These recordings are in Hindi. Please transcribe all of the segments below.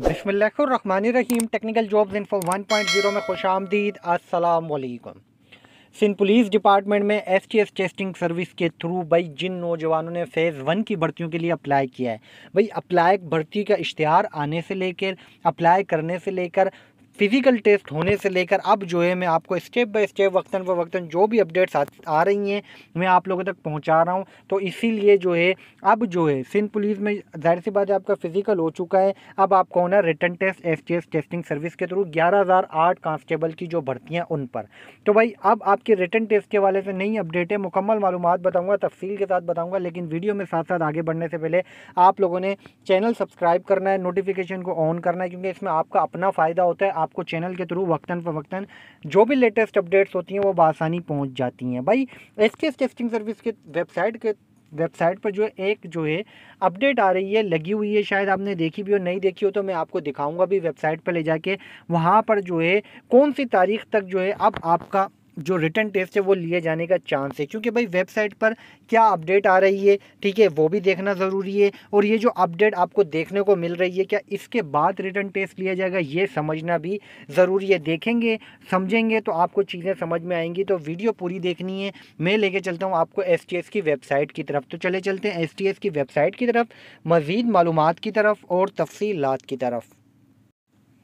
रहीम टेक्निकल जॉब्स पॉइंट जीरो में खुश आमदीद असलकम सिंध पुलिस डिपार्टमेंट में S T S testing service के थ्रू भाई जिन नौजवानों ने फ़ेज़ वन की भर्तियों के लिए अप्लाई किया है भाई अप्लाई भर्ती का इश्तहार आने से लेकर अप्लाई करने से लेकर फिज़िकल टेस्ट होने से लेकर अब जो है मैं आपको स्टेप बाय स्टेप वक्ता व वक्तन जो भी अपडेट्स आ, आ रही हैं मैं आप लोगों तक पहुंचा रहा हूं तो इसीलिए जो है अब जो है सिंध पुलिस में जाहिर सी बात है आपका फिज़िकल हो चुका है अब आपको होना written test S testing service के थ्रू ग्यारह कांस्टेबल की जो भर्तियाँ उन पर तो भाई अब आपके रिटर्न टेस्ट के वाले से नई अपडेट है मुकम्मल मालूम बताऊँगा तफसील के साथ बताऊँगा लेकिन वीडियो में साथ साथ आगे बढ़ने से पहले आप लोगों ने चैनल सब्सक्राइब करना है नोटिफिकेशन को ऑन करना है क्योंकि इसमें आपका अपना फ़ायदा होता है आपको चैनल के थ्रू वक्ता फ़वक्ता जो भी लेटेस्ट अपडेट्स होती हैं वो बसानी पहुँच जाती हैं भाई एस टेस्टिंग सर्विस के वेबसाइट के वेबसाइट पर जो है एक जो है अपडेट आ रही है लगी हुई है शायद आपने देखी भी हो नहीं देखी हो तो मैं आपको दिखाऊंगा भी वेबसाइट पर ले जाके वहाँ पर जो है कौन सी तारीख तक जो है अब आपका जो रिटर्न टेस्ट है वो लिए जाने का चांस है क्योंकि भाई वेबसाइट पर क्या अपडेट आ रही है ठीक है वो भी देखना ज़रूरी है और ये जो अपडेट आपको देखने को मिल रही है क्या इसके बाद रिटर्न टेस्ट लिया जाएगा ये समझना भी ज़रूरी है देखेंगे समझेंगे तो आपको चीज़ें समझ में आएंगी तो वीडियो पूरी देखनी है मैं लेके चलता हूँ आपको एस की वेबसाइट की तरफ तो चले चलते हैं एस की वेबसाइट की तरफ मज़ीद मालूम की तरफ और तफसीलत की तरफ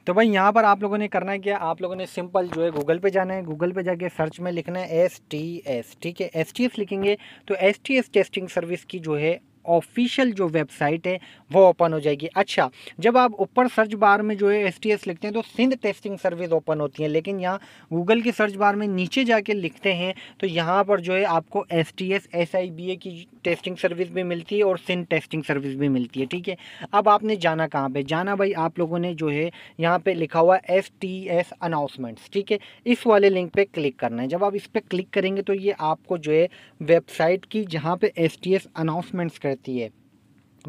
तो भाई यहाँ पर आप लोगों ने करना है क्या आप लोगों ने सिंपल जो है गूगल पे जाना है गूगल पे जाके सर्च में लिखना है एस टी एस ठीक है एस टी एस लिखेंगे तो S T S testing service की जो है ऑफिशियल जो वेबसाइट है वो ओपन हो जाएगी अच्छा जब आप ऊपर सर्च बार में जो है एस टी एस लिखते हैं तो सिंध टेस्टिंग सर्विस ओपन होती है लेकिन यहाँ गूगल की सर्च बार में नीचे जाके लिखते हैं तो यहाँ पर जो है आपको S T S S I B A की टेस्टिंग सर्विस भी मिलती है और सिंध टेस्टिंग सर्विस भी मिलती है ठीक है अब आपने जाना कहाँ पर जाना भाई आप लोगों ने जो है यहाँ पर लिखा हुआ एस टी एस अनाउंसमेंट्स ठीक है इस वाले लिंक पर क्लिक करना है जब आप इस पर क्लिक करेंगे तो ये आपको जो है वेबसाइट की जहाँ पर एस टी एस अनाउंसमेंट्स करते रहती है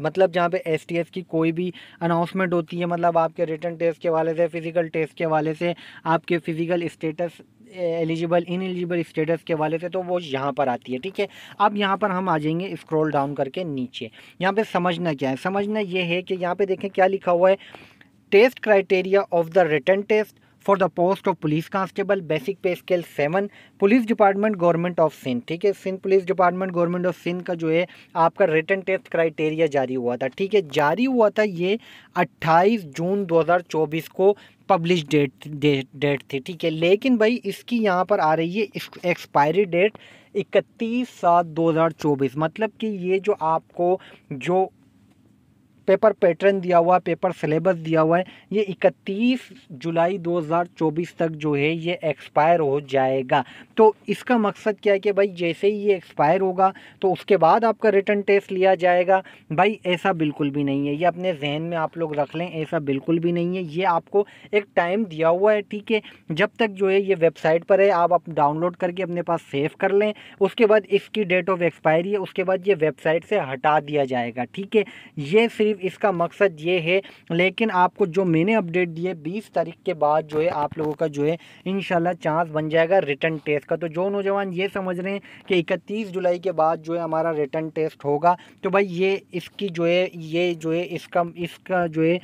मतलब जहाँ पे एस टी एस की कोई भी अनाउंसमेंट होती है मतलब आपके रिटर्न टेस्ट के वाले से फ़िज़िकल टेस्ट के वाले से आपके physical status eligible ineligible status के वाले से तो वो यहाँ पर आती है ठीक है अब यहाँ पर हम आ जाएंगे स्क्रॉल डाउन करके नीचे यहाँ पे समझना क्या है समझना ये है कि यहाँ पे देखें क्या लिखा हुआ है test criteria of the written test for the post of police constable basic pay scale seven police department government of Sindh ठीक है Sindh police department government of Sindh का जो है आपका रिटर्न टेस्ट क्राइटेरिया जारी हुआ था ठीक है जारी हुआ था ये 28 जून 2024 को पब्लिश डेट डेट थी ठीक है लेकिन भाई इसकी यहाँ पर आ रही है एक्सपायरी डेट इकतीस सात दो हजार चौबीस मतलब कि ये जो आपको जो पेपर पैटर्न दिया हुआ है पेपर सिलेबस दिया हुआ है ये 31 जुलाई 2024 तक जो है ये एक्सपायर हो जाएगा तो इसका मकसद क्या है कि भाई जैसे ही ये एक्सपायर होगा तो उसके बाद आपका रिटर्न टेस्ट लिया जाएगा भाई ऐसा बिल्कुल भी नहीं है ये अपने जहन में आप लोग रख लें ऐसा बिल्कुल भी नहीं है ये आपको एक टाइम दिया हुआ है ठीक है जब तक जो है ये वेबसाइट पर है आप आप डाउनलोड करके अपने पास सेव कर लें उसके बाद इसकी डेट ऑफ एक्सपायरी है उसके बाद ये वेबसाइट से हटा दिया जाएगा ठीक है ये सिर्फ सिर्फ इसका मकसद ये है लेकिन आपको जो मैंने अपडेट दिए बीस तारीख के बाद जो है आप लोगों का जो है इन चांस बन जाएगा रिटर्न टेस्ट का तो जो नौजवान ये समझ रहे हैं कि इकतीस जुलाई के बाद जो है हमारा रिटर्न टेस्ट होगा तो भाई ये इसकी जो है ये जो है इसका इसका जो है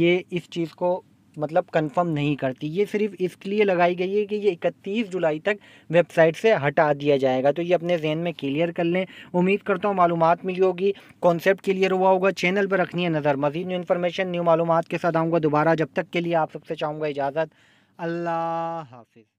ये इस चीज़ को मतलब कंफर्म नहीं करती ये सिर्फ इसके लिए लगाई गई है कि ये 31 जुलाई तक वेबसाइट से हटा दिया जाएगा तो ये अपने जहन में क्लियर कर लें उम्मीद करता हूँ मालूम मिली होगी कॉन्सेप्ट क्लियर हुआ होगा चैनल पर रखनी है नज़र मजीद न्यू इन्फॉर्मेशन न्यू मालूम के साथ आऊँगा दोबारा जब तक के लिए आप सबसे चाहूँगा इजाज़त अल्लाह हाफिज़